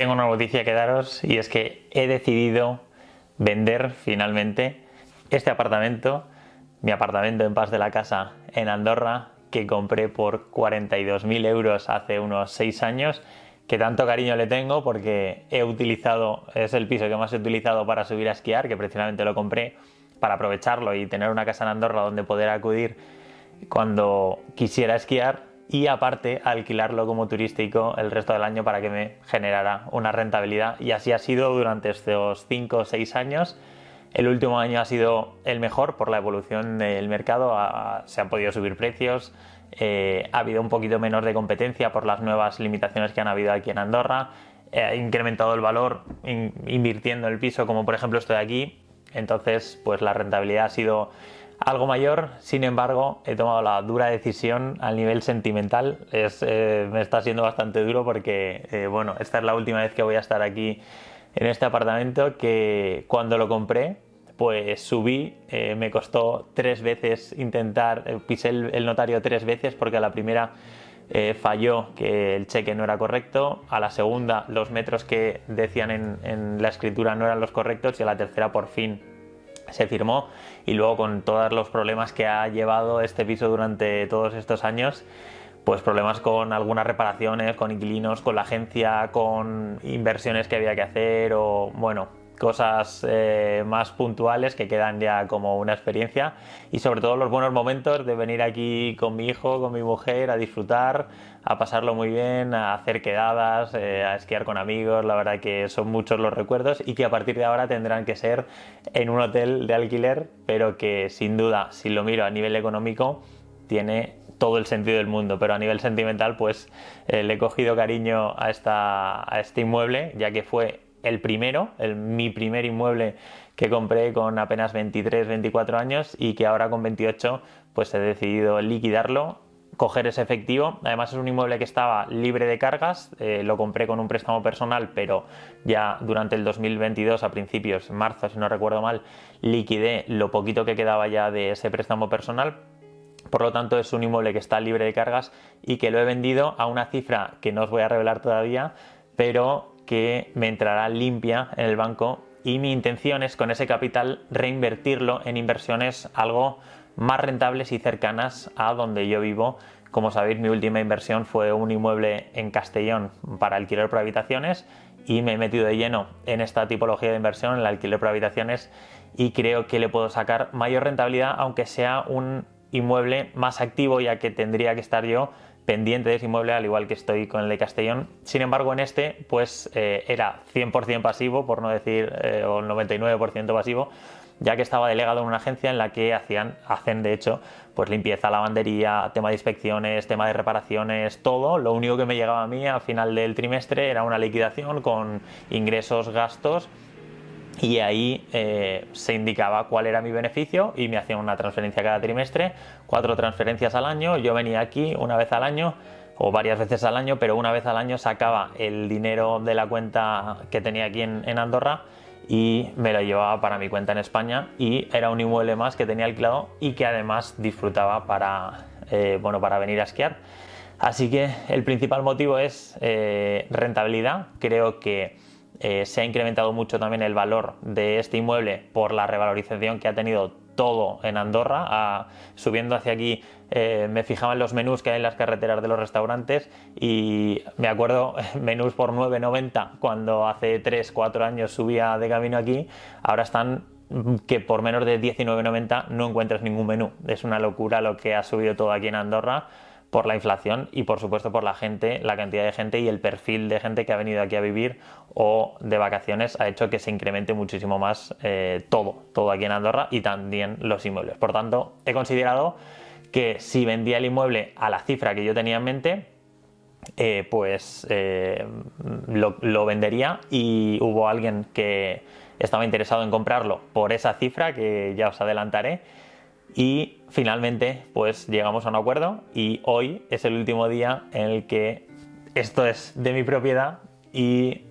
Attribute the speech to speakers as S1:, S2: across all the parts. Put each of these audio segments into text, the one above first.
S1: Tengo una noticia que daros y es que he decidido vender finalmente este apartamento, mi apartamento en Paz de la Casa en Andorra, que compré por 42.000 euros hace unos 6 años, que tanto cariño le tengo porque he utilizado, es el piso que más he utilizado para subir a esquiar, que precisamente lo compré para aprovecharlo y tener una casa en Andorra donde poder acudir cuando quisiera esquiar y aparte alquilarlo como turístico el resto del año para que me generara una rentabilidad. Y así ha sido durante estos 5 o 6 años. El último año ha sido el mejor por la evolución del mercado. se han podido subir precios, eh, ha habido un poquito menos de competencia por las nuevas limitaciones que han habido aquí en Andorra. Eh, ha incrementado el valor invirtiendo el piso, como por ejemplo estoy aquí. Entonces, pues la rentabilidad ha sido algo mayor, sin embargo, he tomado la dura decisión al nivel sentimental. Eh, me está siendo bastante duro porque, eh, bueno, esta es la última vez que voy a estar aquí en este apartamento que cuando lo compré, pues subí, eh, me costó tres veces intentar, pisé el, notario tres veces porque a la primera falló que el cheque no era correcto, a la segunda los metros que decían en la escritura no eran los correctos y a la tercera por fin se firmó y luego con todos los problemas que ha llevado este piso durante todos estos años, pues problemas con algunas reparaciones, con inquilinos, con la agencia, con inversiones que había que hacer o bueno, cosas eh, más puntuales que quedan ya como una experiencia y sobre todo los buenos momentos de venir aquí con mi hijo, con mi mujer, a disfrutar, a pasarlo muy bien, a hacer quedadas, eh, a esquiar con amigos, la verdad que son muchos los recuerdos y que a partir de ahora tendrán que ser en un hotel de alquiler, pero que sin duda, si lo miro a nivel económico, tiene todo el sentido del mundo, pero a nivel sentimental pues eh, le he cogido cariño a, esta, a este inmueble, ya que fue el primero, mi primer inmueble que compré con apenas 23, 24 años y que ahora con 28 pues he decidido liquidarlo, coger ese efectivo. Además es un inmueble que estaba libre de cargas, eh, lo compré con un préstamo personal, pero ya durante el 2022, a principios, marzo si no recuerdo mal, liquidé lo poquito que quedaba ya de ese préstamo personal por lo tanto, es un inmueble que está libre de cargas y que lo he vendido a una cifra que no os voy a revelar todavía, pero que me entrará limpia en el banco y mi intención es con ese capital reinvertirlo en inversiones algo más rentables y cercanas a donde yo vivo. Como sabéis, mi última inversión fue un inmueble en Castellón para alquiler por habitaciones y me he metido de lleno en esta tipología de inversión, en el alquiler por habitaciones, y creo que le puedo sacar mayor rentabilidad, aunque sea un inmueble más activo, ya que tendría que estar yo pendiente de ese inmueble, al igual que estoy con el de Castellón. Sin embargo, en este, pues eh, era 100% pasivo, por no decir, eh, o el 99% pasivo, ya que estaba delegado en una agencia en la que hacían, hacen de hecho, pues limpieza, lavandería, tema de inspecciones, tema de reparaciones, todo. Lo único que me llegaba a mí al final del trimestre era una liquidación con ingresos, gastos y ahí eh, se indicaba cuál era mi beneficio y me hacían una transferencia cada trimestre, cuatro transferencias al año, yo venía aquí una vez al año o varias veces al año, pero una vez al año sacaba el dinero de la cuenta que tenía aquí en, Andorra y me lo llevaba para mi cuenta en España y era un inmueble más que tenía alquilado y que además disfrutaba para, eh, bueno, para venir a esquiar. Así que el principal motivo es eh, rentabilidad, creo que eh, se ha incrementado mucho también el valor de este inmueble por la revalorización que ha tenido todo en Andorra. Ah, subiendo hacia aquí eh, me fijaba en los menús que hay en las carreteras de los restaurantes y me acuerdo menús por 9,90 cuando hace 3, 4 años subía de camino aquí. Ahora están que por menos de 19,90 no encuentras ningún menú. Es una locura lo que ha subido todo aquí en Andorra por la inflación y por supuesto por la gente, la cantidad de gente y el perfil de gente que ha venido aquí a vivir o de vacaciones ha hecho que se incremente muchísimo más eh, todo, todo aquí en Andorra y también los inmuebles. Por tanto, he considerado que si vendía el inmueble a la cifra que yo tenía en mente, eh, pues eh, lo vendería y hubo alguien que estaba interesado en comprarlo por esa cifra que ya os adelantaré y finalmente, pues llegamos a un acuerdo y hoy es el último día en el que esto es de mi propiedad y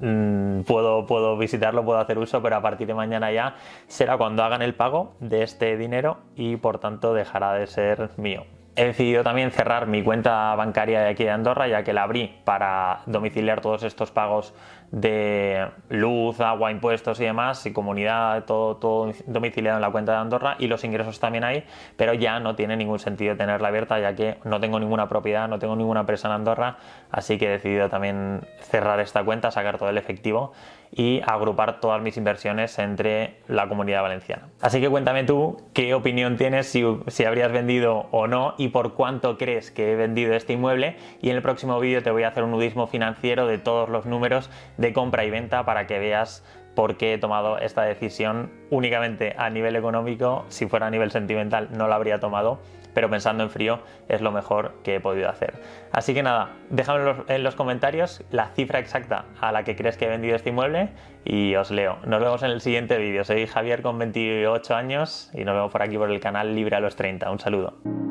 S1: mm, puedo visitarlo, puedo hacer uso, pero a partir de mañana ya será cuando hagan el pago de este dinero y por tanto dejará de ser mío he decidido también cerrar mi cuenta bancaria de aquí de Andorra, ya que la abrí para domiciliar todos estos pagos de luz, agua, impuestos y demás, y comunidad, todo, todo domiciliado en la cuenta de Andorra, y los ingresos también hay, pero ya no tiene ningún sentido tenerla abierta, ya que no tengo ninguna propiedad, no tengo ninguna empresa en Andorra, así que he decidido también cerrar esta cuenta, sacar todo el efectivo y agrupar todas mis inversiones entre la comunidad valenciana. Así que cuéntame tú qué opinión tienes si, habrías vendido o no y por cuánto crees que he vendido este inmueble y en el próximo vídeo te voy a hacer un nudismo financiero de todos los números de compra y venta para que veas por qué he tomado esta decisión únicamente a nivel económico, si fuera a nivel sentimental no la habría tomado pero pensando en frío es lo mejor que he podido hacer. Así que nada, déjame en los comentarios la cifra exacta a la que crees que he vendido este inmueble y os leo. Nos vemos en el siguiente vídeo. Soy Javier con 28 años y nos vemos por aquí por el canal Libre a los 30. Un saludo.